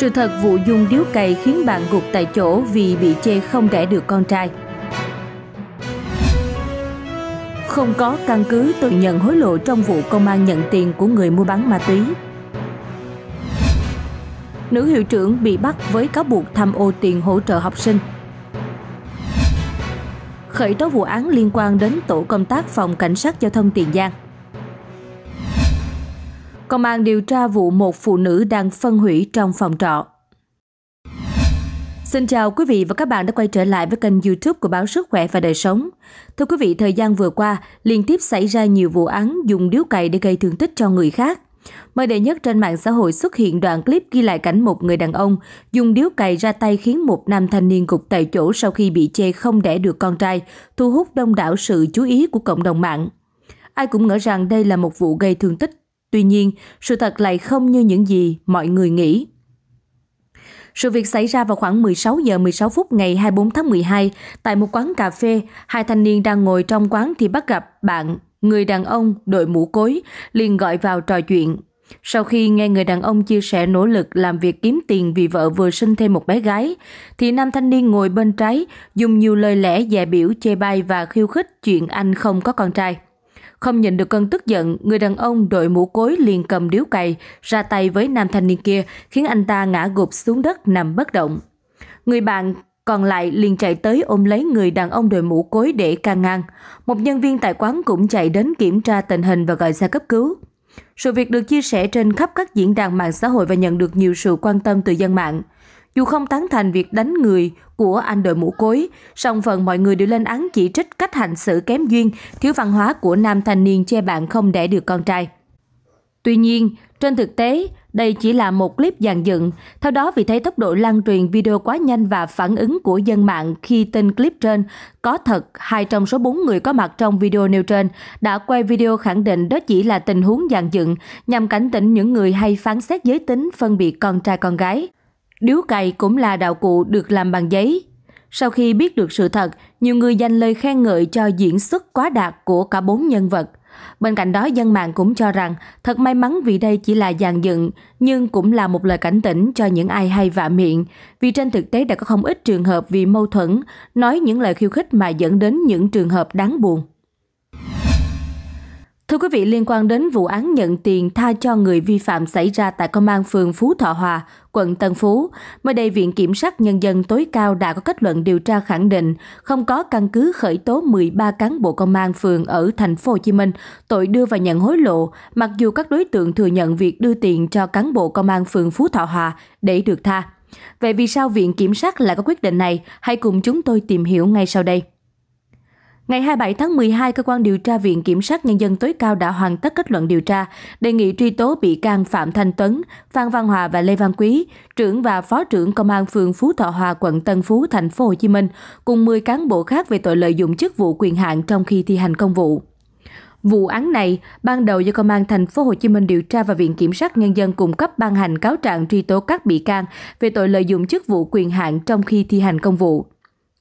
Sự thật vụ dùng điếu cày khiến bạn gục tại chỗ vì bị chê không đẻ được con trai. Không có căn cứ tự nhận hối lộ trong vụ công an nhận tiền của người mua bán ma túy. Nữ hiệu trưởng bị bắt với cáo buộc tham ô tiền hỗ trợ học sinh. Khởi tố vụ án liên quan đến tổ công tác phòng cảnh sát giao thông Tiền Giang công an điều tra vụ một phụ nữ đang phân hủy trong phòng trọ. Xin chào quý vị và các bạn đã quay trở lại với kênh youtube của báo Sức Khỏe và Đời Sống. Thưa quý vị, thời gian vừa qua, liên tiếp xảy ra nhiều vụ án dùng điếu cày để gây thương tích cho người khác. Mới đây nhất trên mạng xã hội xuất hiện đoạn clip ghi lại cảnh một người đàn ông dùng điếu cày ra tay khiến một nam thanh niên gục tại chỗ sau khi bị chê không đẻ được con trai, thu hút đông đảo sự chú ý của cộng đồng mạng. Ai cũng ngỡ rằng đây là một vụ gây thương tích Tuy nhiên, sự thật lại không như những gì mọi người nghĩ. Sự việc xảy ra vào khoảng 16 giờ 16 phút ngày 24 tháng 12 tại một quán cà phê, hai thanh niên đang ngồi trong quán thì bắt gặp bạn, người đàn ông đội mũ cối, liền gọi vào trò chuyện. Sau khi nghe người đàn ông chia sẻ nỗ lực làm việc kiếm tiền vì vợ vừa sinh thêm một bé gái, thì nam thanh niên ngồi bên trái dùng nhiều lời lẽ dè biểu chê bai và khiêu khích chuyện anh không có con trai. Không nhìn được cơn tức giận, người đàn ông đội mũ cối liền cầm điếu cày, ra tay với nam thanh niên kia, khiến anh ta ngã gục xuống đất nằm bất động. Người bạn còn lại liền chạy tới ôm lấy người đàn ông đội mũ cối để can ngăn. Một nhân viên tại quán cũng chạy đến kiểm tra tình hình và gọi xe cấp cứu. Sự việc được chia sẻ trên khắp các diễn đàn mạng xã hội và nhận được nhiều sự quan tâm từ dân mạng. Dù không tán thành việc đánh người của anh đội mũ cối, song phần mọi người đều lên án chỉ trích cách hành xử kém duyên, thiếu văn hóa của nam thanh niên che bạn không đẻ được con trai. Tuy nhiên, trên thực tế, đây chỉ là một clip dàn dựng. Theo đó, vì thấy tốc độ lan truyền video quá nhanh và phản ứng của dân mạng khi tin clip trên có thật, hai trong số bốn người có mặt trong video nêu trên đã quay video khẳng định đó chỉ là tình huống dàn dựng nhằm cảnh tỉnh những người hay phán xét giới tính phân biệt con trai con gái. Điếu cày cũng là đạo cụ được làm bằng giấy. Sau khi biết được sự thật, nhiều người dành lời khen ngợi cho diễn xuất quá đạt của cả bốn nhân vật. Bên cạnh đó, dân mạng cũng cho rằng thật may mắn vì đây chỉ là dàn dựng, nhưng cũng là một lời cảnh tỉnh cho những ai hay vạ miệng, vì trên thực tế đã có không ít trường hợp vì mâu thuẫn, nói những lời khiêu khích mà dẫn đến những trường hợp đáng buồn. Thưa quý vị, liên quan đến vụ án nhận tiền tha cho người vi phạm xảy ra tại Công an phường Phú Thọ Hòa, quận Tân Phú, mới đây Viện Kiểm sát Nhân dân tối cao đã có kết luận điều tra khẳng định không có căn cứ khởi tố 13 cán bộ công an phường ở thành phố Hồ Chí Minh tội đưa và nhận hối lộ, mặc dù các đối tượng thừa nhận việc đưa tiền cho cán bộ công an phường Phú Thọ Hòa để được tha. Vậy vì sao Viện Kiểm sát lại có quyết định này? Hãy cùng chúng tôi tìm hiểu ngay sau đây. Ngày 27 tháng 12, cơ quan điều tra Viện Kiểm sát Nhân dân tối cao đã hoàn tất kết luận điều tra, đề nghị truy tố bị can Phạm Thanh Tuấn, Phan Văn Hòa và Lê Văn Quý, trưởng và phó trưởng công an phường Phú Thọ Hòa, quận Tân Phú, thành phố Hồ Chí Minh, cùng 10 cán bộ khác về tội lợi dụng chức vụ quyền hạn trong khi thi hành công vụ. Vụ án này ban đầu do công an thành phố Hồ Chí Minh điều tra và viện kiểm sát nhân dân cung cấp ban hành cáo trạng truy tố các bị can về tội lợi dụng chức vụ quyền hạn trong khi thi hành công vụ.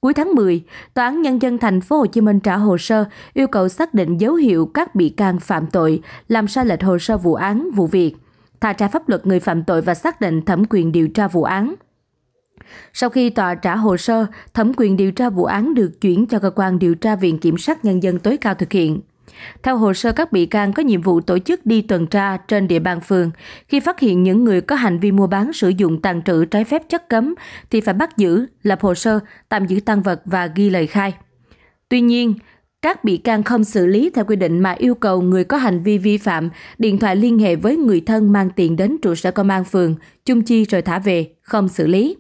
Cuối tháng 10, Tòa án Nhân dân thành phố Hồ Chí Minh trả hồ sơ yêu cầu xác định dấu hiệu các bị can phạm tội, làm sai lệch hồ sơ vụ án, vụ việc, tha tra pháp luật người phạm tội và xác định thẩm quyền điều tra vụ án. Sau khi tòa trả hồ sơ, thẩm quyền điều tra vụ án được chuyển cho cơ quan điều tra Viện Kiểm sát Nhân dân tối cao thực hiện. Theo hồ sơ các bị can có nhiệm vụ tổ chức đi tuần tra trên địa bàn phường, khi phát hiện những người có hành vi mua bán sử dụng tàn trữ trái phép chất cấm thì phải bắt giữ, lập hồ sơ, tạm giữ tăng vật và ghi lời khai. Tuy nhiên, các bị can không xử lý theo quy định mà yêu cầu người có hành vi vi phạm điện thoại liên hệ với người thân mang tiền đến trụ sở công an phường, chung chi rồi thả về, không xử lý.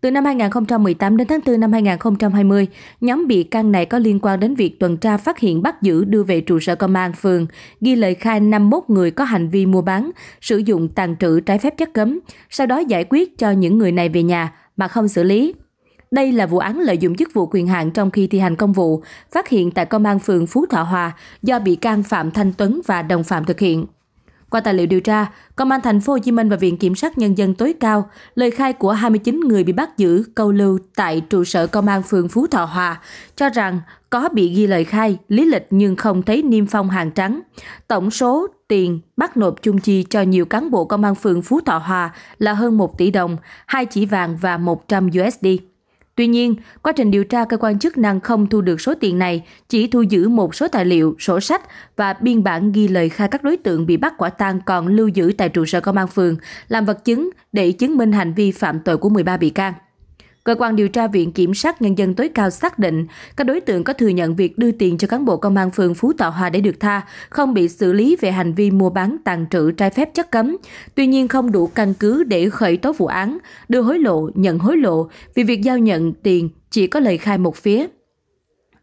Từ năm 2018 đến tháng 4 năm 2020, nhóm bị can này có liên quan đến việc tuần tra phát hiện bắt giữ đưa về trụ sở công an phường, ghi lời khai 51 người có hành vi mua bán, sử dụng tàn trữ trái phép chất cấm, sau đó giải quyết cho những người này về nhà mà không xử lý. Đây là vụ án lợi dụng chức vụ quyền hạn trong khi thi hành công vụ, phát hiện tại Công an phường Phú Thọ Hòa do bị can Phạm Thanh Tuấn và đồng phạm thực hiện. Qua tài liệu điều tra, Công an thành phố Hồ Chí Minh và Viện Kiểm sát Nhân dân tối cao, lời khai của 29 người bị bắt giữ câu lưu tại trụ sở Công an phường Phú Thọ Hòa cho rằng có bị ghi lời khai, lý lịch nhưng không thấy niêm phong hàng trắng. Tổng số tiền bắt nộp chung chi cho nhiều cán bộ công an phường Phú Thọ Hòa là hơn 1 tỷ đồng, hai chỉ vàng và 100 USD. Tuy nhiên, quá trình điều tra cơ quan chức năng không thu được số tiền này, chỉ thu giữ một số tài liệu, sổ sách và biên bản ghi lời khai các đối tượng bị bắt quả tang còn lưu giữ tại trụ sở công an phường làm vật chứng để chứng minh hành vi phạm tội của 13 bị can. Cơ quan điều tra Viện Kiểm sát Nhân dân tối cao xác định các đối tượng có thừa nhận việc đưa tiền cho cán bộ công an phường Phú Thọ Hòa để được tha, không bị xử lý về hành vi mua bán tàn trữ trái phép chất cấm. Tuy nhiên không đủ căn cứ để khởi tố vụ án, đưa hối lộ, nhận hối lộ vì việc giao nhận tiền chỉ có lời khai một phía.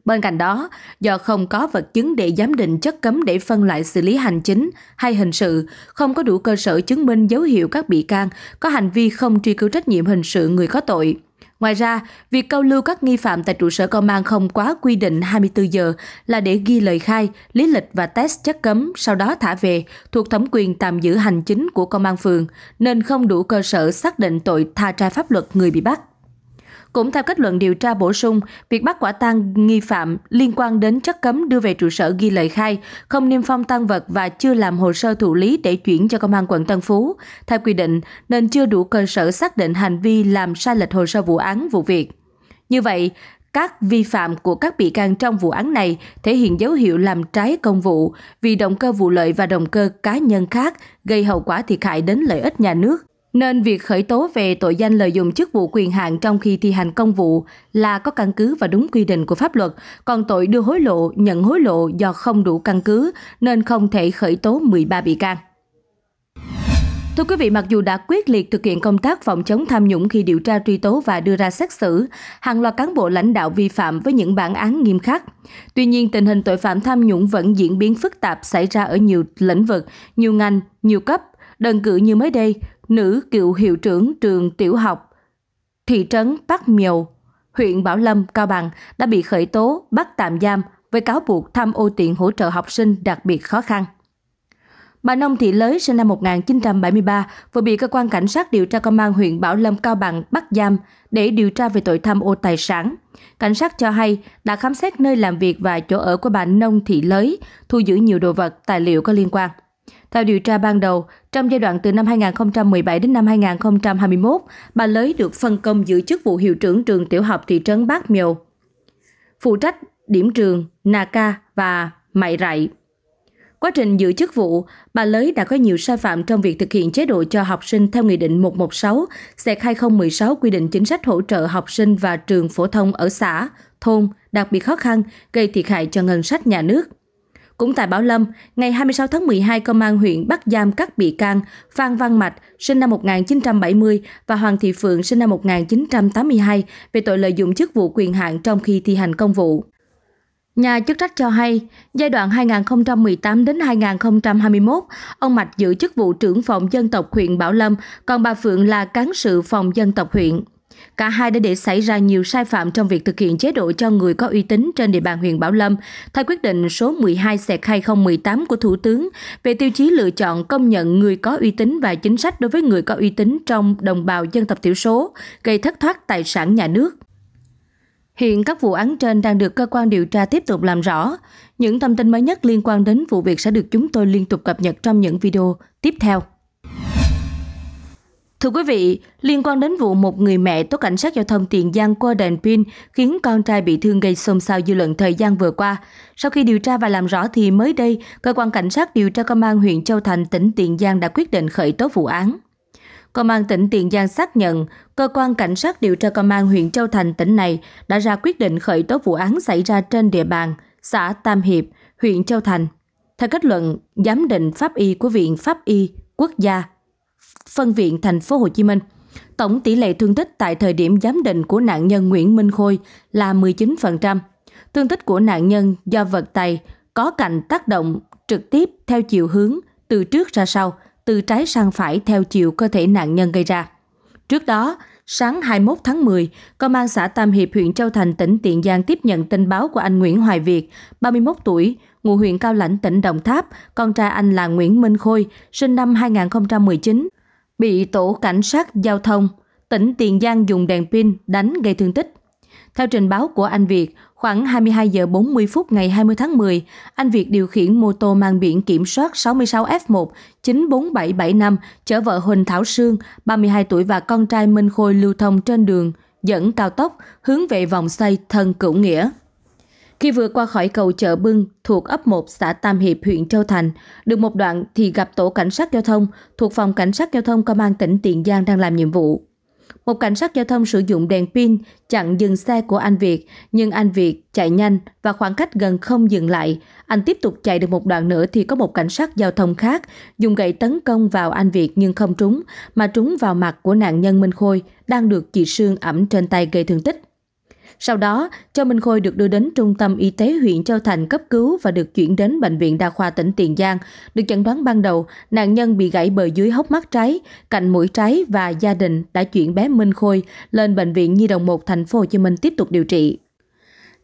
Bên cạnh đó, do không có vật chứng để giám định chất cấm để phân loại xử lý hành chính hay hình sự, không có đủ cơ sở chứng minh dấu hiệu các bị can có hành vi không truy cứu trách nhiệm hình sự người có tội. Ngoài ra, việc câu lưu các nghi phạm tại trụ sở công an không quá quy định 24 giờ là để ghi lời khai, lý lịch và test chất cấm, sau đó thả về, thuộc thẩm quyền tạm giữ hành chính của công an phường, nên không đủ cơ sở xác định tội tha trai pháp luật người bị bắt. Cũng theo kết luận điều tra bổ sung, việc bắt quả tang nghi phạm liên quan đến chất cấm đưa về trụ sở ghi lời khai, không niêm phong tăng vật và chưa làm hồ sơ thụ lý để chuyển cho công an quận Tân Phú. Theo quy định, nên chưa đủ cơ sở xác định hành vi làm sai lệch hồ sơ vụ án vụ việc. Như vậy, các vi phạm của các bị can trong vụ án này thể hiện dấu hiệu làm trái công vụ vì động cơ vụ lợi và động cơ cá nhân khác gây hậu quả thiệt hại đến lợi ích nhà nước nên việc khởi tố về tội danh lợi dụng chức vụ quyền hạn trong khi thi hành công vụ là có căn cứ và đúng quy định của pháp luật, còn tội đưa hối lộ, nhận hối lộ do không đủ căn cứ nên không thể khởi tố 13 bị can. Thưa quý vị, mặc dù đã quyết liệt thực hiện công tác phòng chống tham nhũng khi điều tra truy tố và đưa ra xét xử, hàng loạt cán bộ lãnh đạo vi phạm với những bản án nghiêm khắc. Tuy nhiên, tình hình tội phạm tham nhũng vẫn diễn biến phức tạp xảy ra ở nhiều lĩnh vực, nhiều ngành, nhiều cấp – Đơn cử như mới đây, nữ cựu hiệu trưởng trường tiểu học thị trấn Bắc Miều, huyện Bảo Lâm, Cao Bằng đã bị khởi tố bắt tạm giam với cáo buộc tham ô tiền hỗ trợ học sinh đặc biệt khó khăn. Bà Nông Thị Lới sinh năm 1973 vừa bị cơ quan cảnh sát điều tra công an huyện Bảo Lâm Cao Bằng bắt giam để điều tra về tội tham ô tài sản. Cảnh sát cho hay đã khám xét nơi làm việc và chỗ ở của bà Nông Thị Lới, thu giữ nhiều đồ vật, tài liệu có liên quan. Theo điều tra ban đầu, trong giai đoạn từ năm 2017 đến năm 2021, bà Lới được phân công giữ chức vụ hiệu trưởng trường tiểu học thị trấn Bác Miều, phụ trách điểm trường Naka và Mại Rạy. Quá trình giữ chức vụ, bà Lới đã có nhiều sai phạm trong việc thực hiện chế độ cho học sinh theo Nghị định 116, sẹt 2016 quy định chính sách hỗ trợ học sinh và trường phổ thông ở xã, thôn đặc biệt khó khăn gây thiệt hại cho ngân sách nhà nước. Cũng tại Bảo Lâm, ngày 26 tháng 12, công an huyện bắt giam các bị can Phan Văn Mạch, sinh năm 1970 và Hoàng Thị Phượng, sinh năm 1982 về tội lợi dụng chức vụ quyền hạn trong khi thi hành công vụ. Nhà chức trách cho hay, giai đoạn 2018 đến 2021, ông Mạch giữ chức vụ trưởng phòng dân tộc huyện Bảo Lâm, còn bà Phượng là cán sự phòng dân tộc huyện. Cả hai đã để xảy ra nhiều sai phạm trong việc thực hiện chế độ cho người có uy tín trên địa bàn huyện Bảo Lâm, theo quyết định số 12 2018 của Thủ tướng về tiêu chí lựa chọn công nhận người có uy tín và chính sách đối với người có uy tín trong đồng bào dân tộc thiểu số, gây thất thoát tài sản nhà nước. Hiện các vụ án trên đang được cơ quan điều tra tiếp tục làm rõ. Những thông tin mới nhất liên quan đến vụ việc sẽ được chúng tôi liên tục cập nhật trong những video tiếp theo. Thưa quý vị, liên quan đến vụ một người mẹ tố cảnh sát giao thông Tiền Giang qua đèn pin khiến con trai bị thương gây xôn xao dư luận thời gian vừa qua. Sau khi điều tra và làm rõ thì mới đây, cơ quan cảnh sát điều tra công an huyện Châu Thành tỉnh Tiền Giang đã quyết định khởi tố vụ án. Công an tỉnh Tiền Giang xác nhận, cơ quan cảnh sát điều tra công an huyện Châu Thành tỉnh này đã ra quyết định khởi tố vụ án xảy ra trên địa bàn xã Tam Hiệp, huyện Châu Thành. Theo kết luận giám định pháp y của Viện Pháp y Quốc gia phân viện thành phố Hồ Chí Minh. Tổng tỷ lệ thương tích tại thời điểm giám định của nạn nhân Nguyễn Minh Khôi là 19%. Thương tích của nạn nhân do vật tay có cạnh tác động trực tiếp theo chiều hướng từ trước ra sau, từ trái sang phải theo chiều cơ thể nạn nhân gây ra. Trước đó, Sáng 21 tháng 10, Công an xã Tam Hiệp huyện Châu Thành tỉnh Tiền Giang tiếp nhận tin báo của anh Nguyễn Hoài Việt, 31 tuổi, ngụ huyện Cao Lãnh tỉnh Đồng Tháp, con trai anh là Nguyễn Minh Khôi, sinh năm 2019, bị tổ cảnh sát giao thông tỉnh Tiền Giang dùng đèn pin đánh gây thương tích. Theo trình báo của anh Việt, Khoảng 22 giờ 40 phút ngày 20 tháng 10, anh Việt điều khiển mô tô mang biển kiểm soát 66F1 94775 chở vợ Huỳnh Thảo Sương, 32 tuổi và con trai Minh Khôi lưu thông trên đường dẫn cao tốc hướng về vòng xoay Thân Cửu Nghĩa. Khi vừa qua khỏi cầu chợ Bưng thuộc ấp 1 xã Tam Hiệp huyện Châu Thành, được một đoạn thì gặp tổ cảnh sát giao thông thuộc phòng cảnh sát giao thông công an tỉnh Tiền Giang đang làm nhiệm vụ. Một cảnh sát giao thông sử dụng đèn pin chặn dừng xe của anh Việt, nhưng anh Việt chạy nhanh và khoảng cách gần không dừng lại. Anh tiếp tục chạy được một đoạn nữa thì có một cảnh sát giao thông khác dùng gậy tấn công vào anh Việt nhưng không trúng, mà trúng vào mặt của nạn nhân Minh Khôi đang được chị Sương ẩm trên tay gây thương tích. Sau đó, Châu Minh Khôi được đưa đến trung tâm y tế huyện Châu Thành cấp cứu và được chuyển đến bệnh viện đa khoa tỉnh Tiền Giang. Được chẩn đoán ban đầu, nạn nhân bị gãy bờ dưới hốc mắt trái, cạnh mũi trái và gia đình đã chuyển bé Minh Khôi lên bệnh viện Nhi đồng 1 thành phố Hồ Chí Minh tiếp tục điều trị.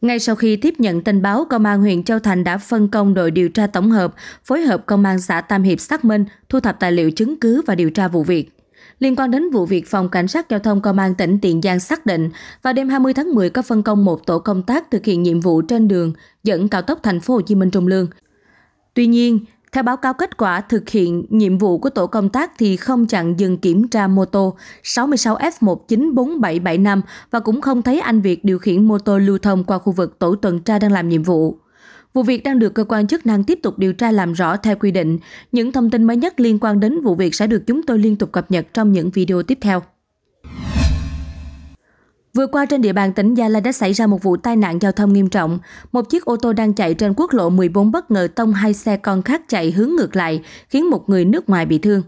Ngay sau khi tiếp nhận tin báo, Công an huyện Châu Thành đã phân công đội điều tra tổng hợp, phối hợp Công an xã Tam Hiệp xác minh, thu thập tài liệu chứng cứ và điều tra vụ việc. Liên quan đến vụ việc phòng cảnh sát giao thông công an tỉnh Tiền Giang xác định, vào đêm 20 tháng 10 có phân công một tổ công tác thực hiện nhiệm vụ trên đường dẫn cao tốc thành phố Hồ Chí Minh Trung Lương. Tuy nhiên, theo báo cáo kết quả thực hiện nhiệm vụ của tổ công tác thì không chặn dừng kiểm tra mô tô 66F194775 và cũng không thấy anh Việt điều khiển mô tô lưu thông qua khu vực tổ tuần tra đang làm nhiệm vụ. Vụ việc đang được cơ quan chức năng tiếp tục điều tra làm rõ theo quy định. Những thông tin mới nhất liên quan đến vụ việc sẽ được chúng tôi liên tục cập nhật trong những video tiếp theo. Vừa qua trên địa bàn tỉnh Gia Lai đã xảy ra một vụ tai nạn giao thông nghiêm trọng. Một chiếc ô tô đang chạy trên quốc lộ 14 bất ngờ tông hai xe con khác chạy hướng ngược lại, khiến một người nước ngoài bị thương.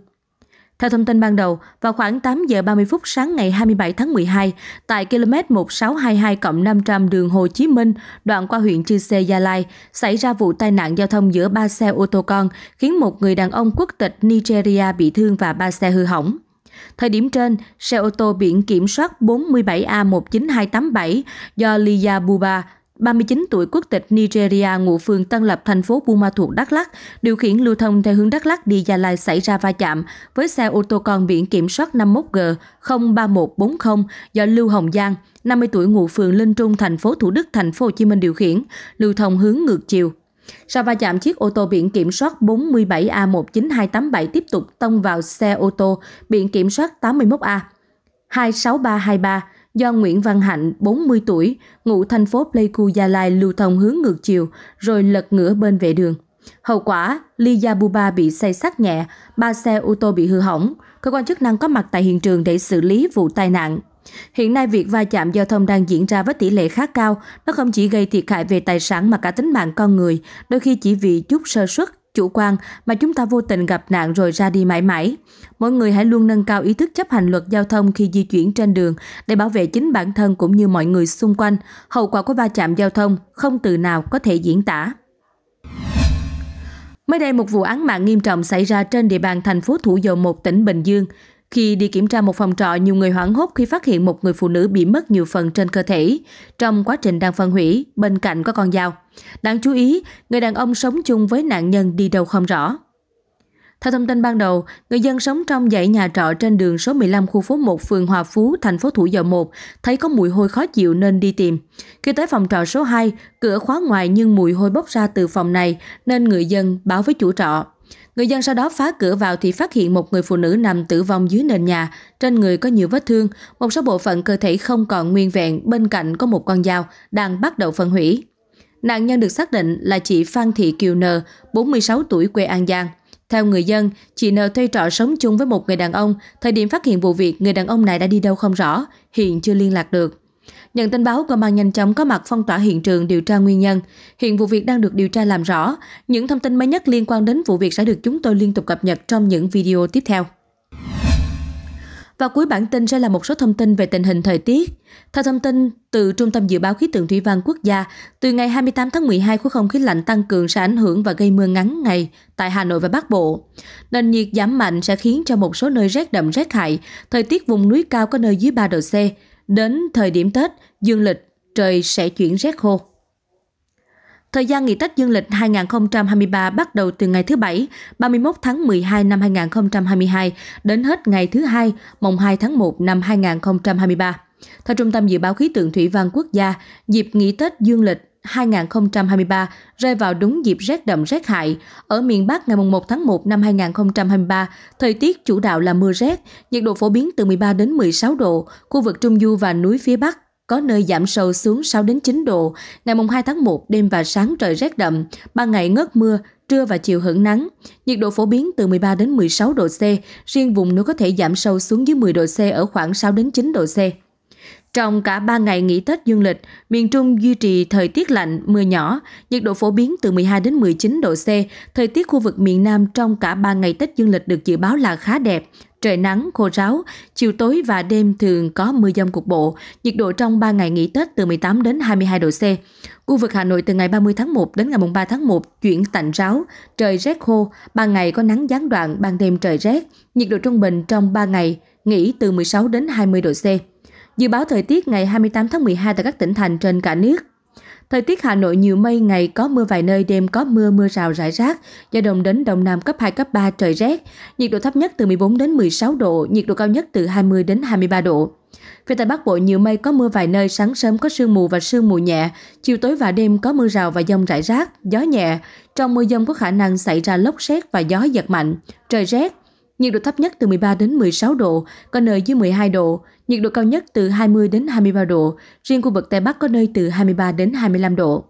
Theo thông tin ban đầu, vào khoảng 8 giờ 30 phút sáng ngày 27 tháng 12, tại km 1622 500 đường Hồ Chí Minh, đoạn qua huyện Chư Sê, Gia Lai, xảy ra vụ tai nạn giao thông giữa ba xe ô tô con, khiến một người đàn ông quốc tịch Nigeria bị thương và ba xe hư hỏng. Thời điểm trên, xe ô tô biển kiểm soát 47A19287 do Liya Buba, 39 tuổi quốc tịch Nigeria ngụ phường Tân Lập thành phố Buôn Ma Thuột Đắk Lắk điều khiển lưu thông theo hướng Đắk Lắk đi Gia Lai xảy ra va chạm với xe ô tô con biển kiểm soát 51G 03140 do Lưu Hồng Giang, 50 tuổi ngụ phường Linh Trung thành phố Thủ Đức thành phố Hồ Chí Minh điều khiển, lưu thông hướng ngược chiều. Sau va chạm chiếc ô tô biển kiểm soát 47A19287 tiếp tục tông vào xe ô tô biển kiểm soát 81A 26323 do Nguyễn Văn Hạnh, 40 tuổi, ngụ thành phố Pleiku Gia Lai lưu thông hướng ngược chiều rồi lật ngửa bên vệ đường. Hậu quả, Ly Gia Buba bị xây sát nhẹ, ba xe ô tô bị hư hỏng. Cơ quan chức năng có mặt tại hiện trường để xử lý vụ tai nạn. Hiện nay việc va chạm giao thông đang diễn ra với tỷ lệ khá cao, nó không chỉ gây thiệt hại về tài sản mà cả tính mạng con người, đôi khi chỉ vì chút sơ suất chủ quan mà chúng ta vô tình gặp nạn rồi ra đi mãi mãi. Mỗi người hãy luôn nâng cao ý thức chấp hành luật giao thông khi di chuyển trên đường để bảo vệ chính bản thân cũng như mọi người xung quanh. Hậu quả của va chạm giao thông không từ nào có thể diễn tả. Mới đây, một vụ án mạng nghiêm trọng xảy ra trên địa bàn thành phố Thủ Dầu Một, tỉnh Bình Dương. Khi đi kiểm tra một phòng trọ, nhiều người hoảng hốt khi phát hiện một người phụ nữ bị mất nhiều phần trên cơ thể. Trong quá trình đang phân hủy, bên cạnh có con dao. Đáng chú ý, người đàn ông sống chung với nạn nhân đi đâu không rõ. Theo thông tin ban đầu, người dân sống trong dãy nhà trọ trên đường số 15 khu phố 1 phường Hòa Phú, thành phố Thủ Dầu Một, thấy có mùi hôi khó chịu nên đi tìm. Khi tới phòng trọ số 2, cửa khóa ngoài nhưng mùi hôi bốc ra từ phòng này nên người dân báo với chủ trọ. Người dân sau đó phá cửa vào thì phát hiện một người phụ nữ nằm tử vong dưới nền nhà, trên người có nhiều vết thương, một số bộ phận cơ thể không còn nguyên vẹn, bên cạnh có một con dao đang bắt đầu phân hủy. Nạn nhân được xác định là chị Phan Thị Kiều N, 46 tuổi quê An Giang. Theo người dân, chị N thuê trọ sống chung với một người đàn ông. Thời điểm phát hiện vụ việc, người đàn ông này đã đi đâu không rõ, hiện chưa liên lạc được. Nhận tin báo, công an nhanh chóng có mặt phong tỏa hiện trường điều tra nguyên nhân. Hiện vụ việc đang được điều tra làm rõ. Những thông tin mới nhất liên quan đến vụ việc sẽ được chúng tôi liên tục cập nhật trong những video tiếp theo. Và cuối bản tin sẽ là một số thông tin về tình hình thời tiết. Theo thông tin từ Trung tâm Dự báo Khí tượng Thủy văn Quốc gia, từ ngày 28 tháng 12 khối không khí lạnh tăng cường sẽ ảnh hưởng và gây mưa ngắn ngày tại Hà Nội và Bắc Bộ. Nền nhiệt giảm mạnh sẽ khiến cho một số nơi rét đậm rét hại, thời tiết vùng núi cao có nơi dưới 3 độ C. Đến thời điểm Tết, dương lịch, trời sẽ chuyển rét khô. Thời gian nghỉ Tết dương lịch 2023 bắt đầu từ ngày thứ Bảy, 31 tháng 12 năm 2022 đến hết ngày thứ Hai, mùng 2 tháng 1 năm 2023. Theo Trung tâm Dự báo Khí tượng Thủy văn Quốc gia, dịp nghỉ Tết dương lịch 2023 rơi vào đúng dịp rét đậm rét hại. Ở miền Bắc ngày 1 tháng 1 năm 2023, thời tiết chủ đạo là mưa rét, nhiệt độ phổ biến từ 13 đến 16 độ, khu vực Trung Du và núi phía Bắc có nơi giảm sâu xuống 6 đến 9 độ, ngày mùng 2 tháng 1 đêm và sáng trời rét đậm, ban ngày ngớt mưa, trưa và chiều hưởng nắng. Nhiệt độ phổ biến từ 13 đến 16 độ C, riêng vùng núi có thể giảm sâu xuống dưới 10 độ C ở khoảng 6 đến 9 độ C. Trong cả 3 ngày nghỉ Tết dương lịch, miền Trung duy trì thời tiết lạnh, mưa nhỏ, nhiệt độ phổ biến từ 12 đến 19 độ C. Thời tiết khu vực miền Nam trong cả 3 ngày Tết dương lịch được dự báo là khá đẹp, trời nắng, khô ráo, chiều tối và đêm thường có mưa dông cục bộ, nhiệt độ trong 3 ngày nghỉ Tết từ 18 đến 22 độ C. Khu vực Hà Nội từ ngày 30 tháng 1 đến ngày 3 tháng 1 chuyển tạnh ráo, trời rét khô, ban ngày có nắng gián đoạn, ban đêm trời rét, nhiệt độ trung bình trong 3 ngày, nghỉ từ 16 đến 20 độ C. Dự báo thời tiết ngày 28 tháng 12 tại các tỉnh thành trên cả nước. Thời tiết Hà Nội nhiều mây, ngày có mưa vài nơi, đêm có mưa, mưa rào rải rác, gió đông đến đông nam cấp 2, cấp 3, trời rét. Nhiệt độ thấp nhất từ 14 đến 16 độ, nhiệt độ cao nhất từ 20 đến 23 độ. Phía Tây Bắc Bộ nhiều mây có mưa vài nơi, sáng sớm có sương mù và sương mù nhẹ, chiều tối và đêm có mưa rào và dông rải rác, gió nhẹ. Trong mưa dông có khả năng xảy ra lốc xét và gió giật mạnh, trời rét. Nhiệt độ thấp nhất từ 13 đến 16 độ, có nơi dưới 12 độ nhiệt độ cao nhất từ 20 đến 23 độ, riêng khu vực Tây Bắc có nơi từ 23 đến 25 độ.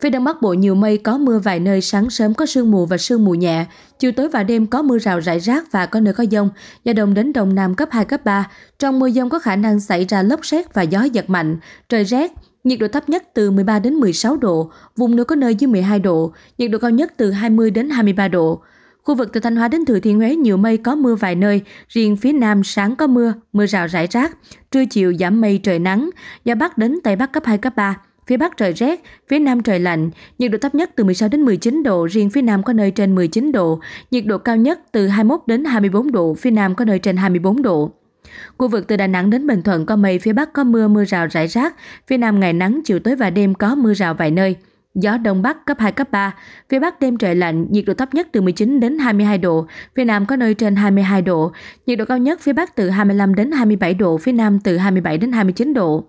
Phía Đông Bắc Bộ nhiều mây có mưa vài nơi, sáng sớm có sương mù và sương mù nhẹ, chiều tối và đêm có mưa rào rải rác và có nơi có dông, gió đông đến đông nam cấp 2 cấp 3. Trong mưa dông có khả năng xảy ra lốc xét và gió giật mạnh, trời rét, nhiệt độ thấp nhất từ 13 đến 16 độ, vùng núi có nơi dưới 12 độ, nhiệt độ cao nhất từ 20 đến 23 độ. Khu vực từ Thanh Hóa đến Thừa Thiên Huế nhiều mây có mưa vài nơi, riêng phía Nam sáng có mưa, mưa rào rải rác, trưa chiều giảm mây trời nắng, gió Bắc đến Tây Bắc cấp 2, cấp 3, phía Bắc trời rét, phía Nam trời lạnh, nhiệt độ thấp nhất từ 16 đến 19 độ, riêng phía Nam có nơi trên 19 độ, nhiệt độ cao nhất từ 21 đến 24 độ, phía Nam có nơi trên 24 độ. Khu vực từ Đà Nẵng đến Bình Thuận có mây, phía Bắc có mưa, mưa rào rải rác, phía Nam ngày nắng, chiều tối và đêm có mưa rào vài nơi gió đông bắc cấp 2, cấp 3. Phía Bắc đêm trời lạnh, nhiệt độ thấp nhất từ 19 đến 22 độ, phía Nam có nơi trên 22 độ, nhiệt độ cao nhất phía Bắc từ 25 đến 27 độ, phía Nam từ 27 đến 29 độ.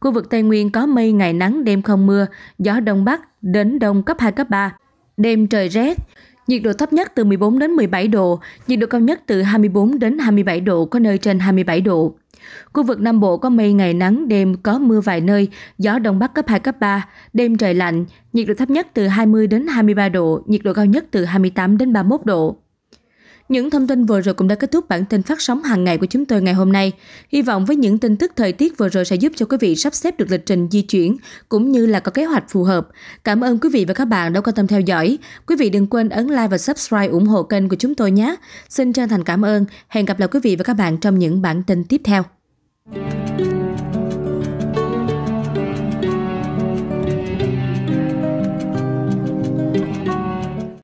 Khu vực Tây Nguyên có mây, ngày nắng, đêm không mưa, gió đông bắc đến đông cấp 2, cấp 3. Đêm trời rét, Nhiệt độ thấp nhất từ 14 đến 17 độ, nhiệt độ cao nhất từ 24 đến 27 độ, có nơi trên 27 độ. Khu vực Nam Bộ có mây ngày nắng, đêm có mưa vài nơi, gió đông bắc cấp 2 cấp 3, đêm trời lạnh, nhiệt độ thấp nhất từ 20 đến 23 độ, nhiệt độ cao nhất từ 28 đến 31 độ. Những thông tin vừa rồi cũng đã kết thúc bản tin phát sóng hàng ngày của chúng tôi ngày hôm nay. Hy vọng với những tin tức thời tiết vừa rồi sẽ giúp cho quý vị sắp xếp được lịch trình di chuyển cũng như là có kế hoạch phù hợp. Cảm ơn quý vị và các bạn đã quan tâm theo dõi. Quý vị đừng quên ấn like và subscribe ủng hộ kênh của chúng tôi nhé. Xin chân thành cảm ơn. Hẹn gặp lại quý vị và các bạn trong những bản tin tiếp theo.